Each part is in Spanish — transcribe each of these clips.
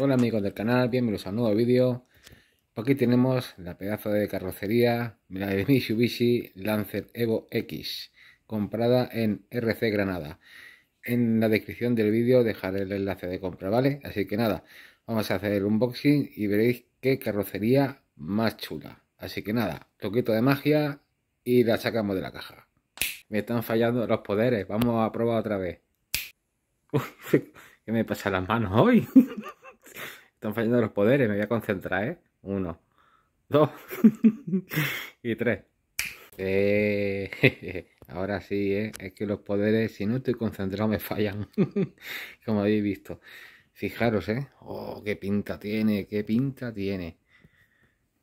Hola amigos del canal, bienvenidos a un nuevo vídeo. Aquí tenemos la pedazo de carrocería, la de Mitsubishi Lancer Evo X, comprada en RC Granada. En la descripción del vídeo dejaré el enlace de compra, ¿vale? Así que nada, vamos a hacer el unboxing y veréis qué carrocería más chula. Así que nada, toquito de magia y la sacamos de la caja. Me están fallando los poderes, vamos a probar otra vez. Uy, ¿Qué me pasa las manos hoy? Están fallando los poderes, me voy a concentrar, ¿eh? Uno, dos y tres. Eh, ahora sí, ¿eh? es que los poderes, si no estoy concentrado, me fallan. Como habéis visto. Fijaros, ¿eh? Oh, qué pinta tiene, qué pinta tiene.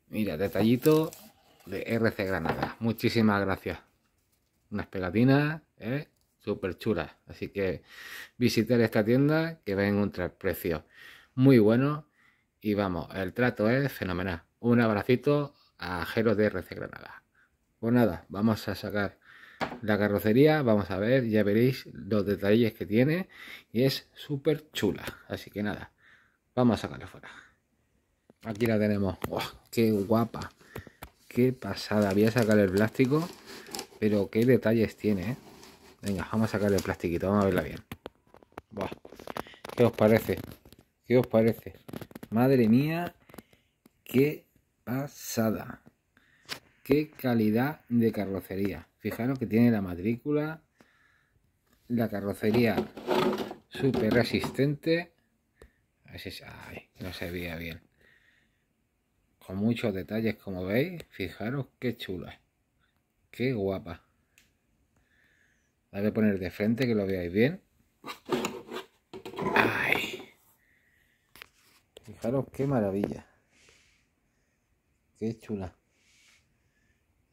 Mira, detallito de RC Granada. Muchísimas gracias. Unas pegatinas, ¿eh? Súper chulas. Así que visitar esta tienda que va a encontrar precios muy bueno y vamos, el trato es fenomenal. Un abracito a Jero de RC Granada. Pues nada, vamos a sacar la carrocería, vamos a ver, ya veréis los detalles que tiene y es súper chula. Así que nada, vamos a sacarla fuera. Aquí la tenemos. ¡Qué guapa! ¡Qué pasada! Voy a sacar el plástico, pero qué detalles tiene. ¿eh? Venga, vamos a sacar el plastiquito, vamos a verla bien. ¿Qué os parece? ¿Qué os parece? Madre mía, qué pasada. Qué calidad de carrocería. Fijaros que tiene la matrícula, la carrocería súper resistente. no se veía bien. Con muchos detalles, como veis. Fijaros qué chula. Qué guapa. La voy a poner de frente que lo veáis bien. Fijaros qué maravilla. Qué chula.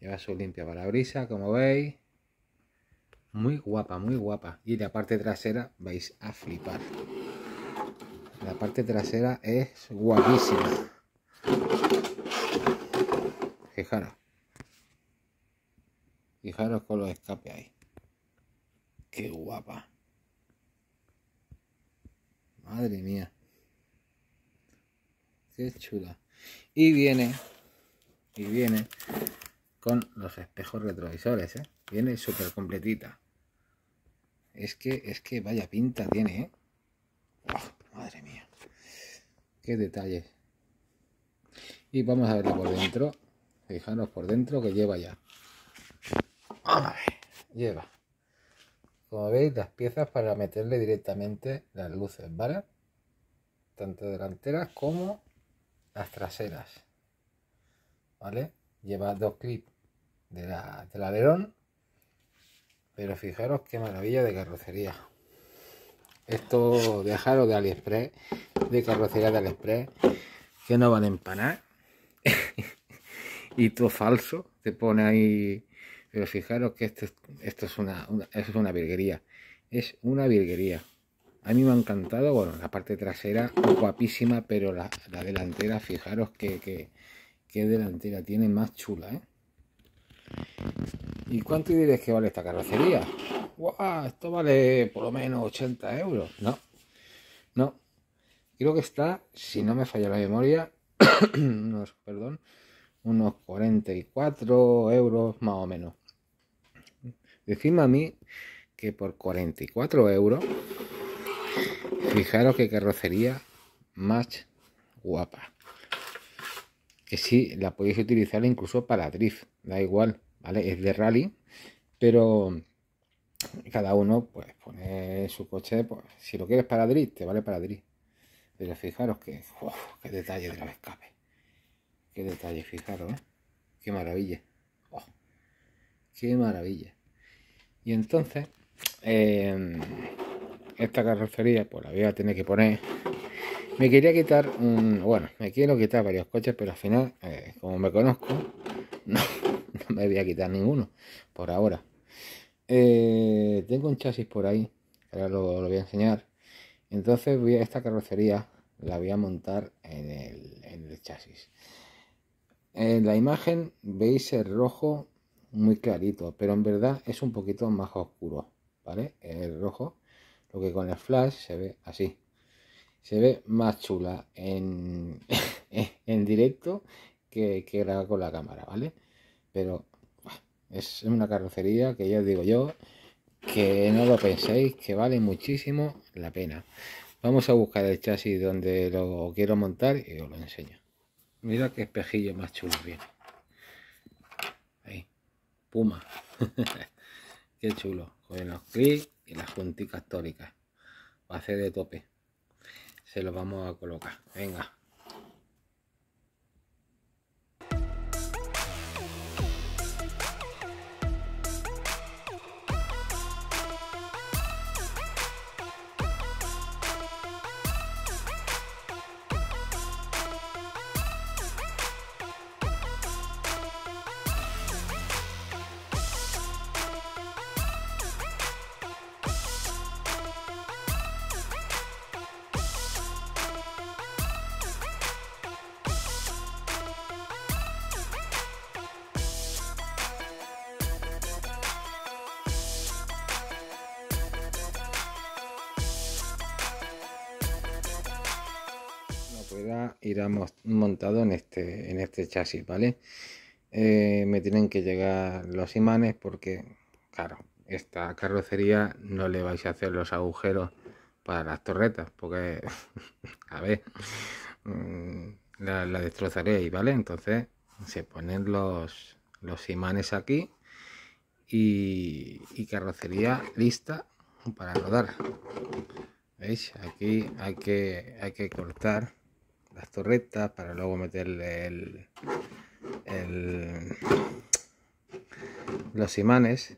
Lleva su limpia para brisa, como veis. Muy guapa, muy guapa. Y la parte trasera vais a flipar. La parte trasera es guapísima. Fijaros. Fijaros con los escapes ahí. Qué guapa. Madre mía. Qué chula. Y viene, y viene con los espejos retrovisores, ¿eh? Viene súper completita. Es que, es que vaya pinta tiene, ¿eh? ah, madre mía. Qué detalle Y vamos a verlo por dentro. Fijaros por dentro que lleva ya. Vamos Lleva. Como veis, las piezas para meterle directamente las luces, ¿vale? Tanto delanteras como las traseras. ¿Vale? Lleva dos clips de la, del alerón. Pero fijaros qué maravilla de carrocería. Esto dejaros de Aliexpress, de carrocería de Aliexpress, que no van a empanar. y todo falso, te pone ahí. Pero fijaros que esto, esto es esto es una virguería. Es una virguería. A mí me ha encantado, bueno, la parte trasera guapísima, pero la, delantera, fijaros que, delantera tiene más chula, ¿eh? ¿Y cuánto diréis que vale esta carrocería? ¡Wow! Esto vale por lo menos 80 euros. No, no. Creo que está, si no me falla la memoria, unos, perdón, unos 44 euros más o menos. Decime a mí que por 44 euros Fijaros qué carrocería más guapa. Que si la podéis utilizar incluso para drift, da igual, ¿vale? Es de rally, pero cada uno pues pone su coche, pues, si lo quieres para drift, te vale para drift. Pero fijaros que, qué detalle de la escape. Qué detalle, fijaros, ¿eh? Qué maravilla. que oh, qué maravilla. Y entonces, em, esta carrocería pues la voy a tener que poner me quería quitar un bueno me quiero quitar varios coches pero al final eh, como me conozco no, me voy a quitar ninguno por ahora eh, tengo un chasis por ahí ahora lo, lo voy a enseñar entonces voy a esta carrocería la voy a montar en el, en el chasis en eh, la imagen veis el rojo muy clarito pero en verdad es un poquito más oscuro vale el rojo lo que con el flash se ve así. Se ve más chula en, directo que, que con la cámara, ¿vale? Pero es una carrocería que ya os digo yo que no lo penséis, que vale muchísimo la pena. Vamos a buscar el chasis donde lo quiero montar y os lo enseño. Mira qué espejillo más chulo viene. Ahí. Puma. qué chulo con los clics y las punticas tóricas va a ser de tope se los vamos a colocar venga irá montado en este, en este chasis, ¿vale? Eh, me tienen que llegar los imanes porque, claro, esta carrocería no le vais a hacer los agujeros para las torretas, porque, a ver, mm, la, destrozaréis, ¿vale? Entonces se ponen los, los imanes aquí y, y, carrocería lista para rodar. ¿Veis? Aquí hay que, hay que cortar las torretas para luego meterle el, los imanes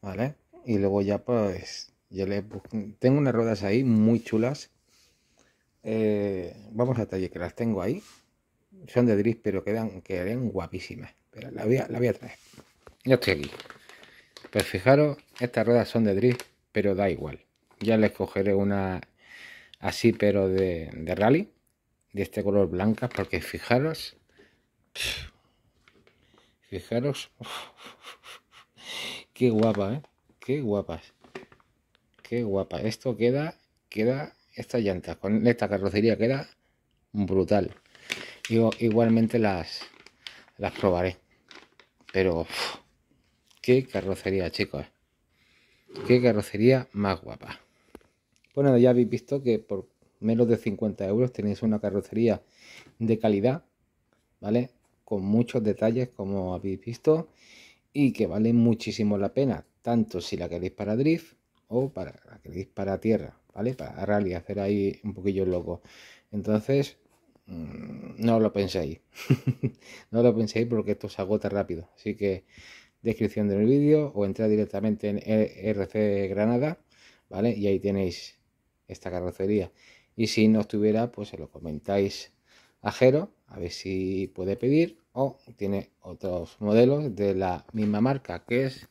vale y luego ya pues yo le tengo unas ruedas ahí muy chulas eh, vamos a taller que las tengo ahí son de drift pero quedan quedan guapísimas pero la voy a, la voy traer ya estoy aquí pues fijaros estas ruedas son de drift pero da igual ya les cogeré una así pero de rally este color blanca, porque fijaros, fijaros, qué guapa, ¿eh? qué guapas, qué guapa. Esto queda, queda, esta llanta con esta carrocería queda brutal. Yo igualmente las, las probaré, pero qué carrocería, chicos, qué carrocería más guapa. Bueno, ya habéis visto que por menos de 50 euros tenéis una carrocería de calidad, ¿vale? Con muchos detalles, como habéis visto, y que vale muchísimo la pena, tanto si la queréis para drift o para la queréis para tierra, ¿vale? Para rally, hacer ahí un poquillo loco. Entonces, mm, no lo penséis, no lo penséis porque esto se agota rápido. Así que, descripción del vídeo o entra directamente en e-, e RC Granada, ¿vale? Y ahí tenéis esta carrocería y si no estuviera, pues se lo comentáis a Jero, a ver si puede pedir. O tiene otros modelos de la misma marca, que es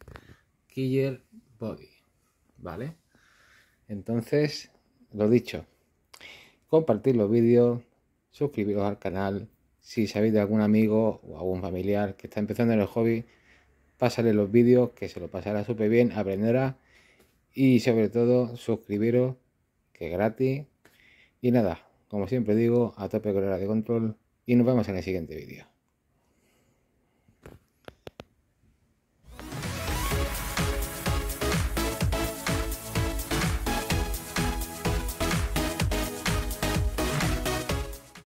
Killer Body. ¿Vale? Entonces, lo dicho. Compartir los vídeos, suscribiros al canal. Si sabéis de algún amigo o algún familiar que está empezando en el hobby, pásale los vídeos, que se lo pasará súper bien, aprenderá y sobre todo suscribiros, que es gratis y nada, como siempre digo, a tope con la de control y nos vemos en el siguiente vídeo.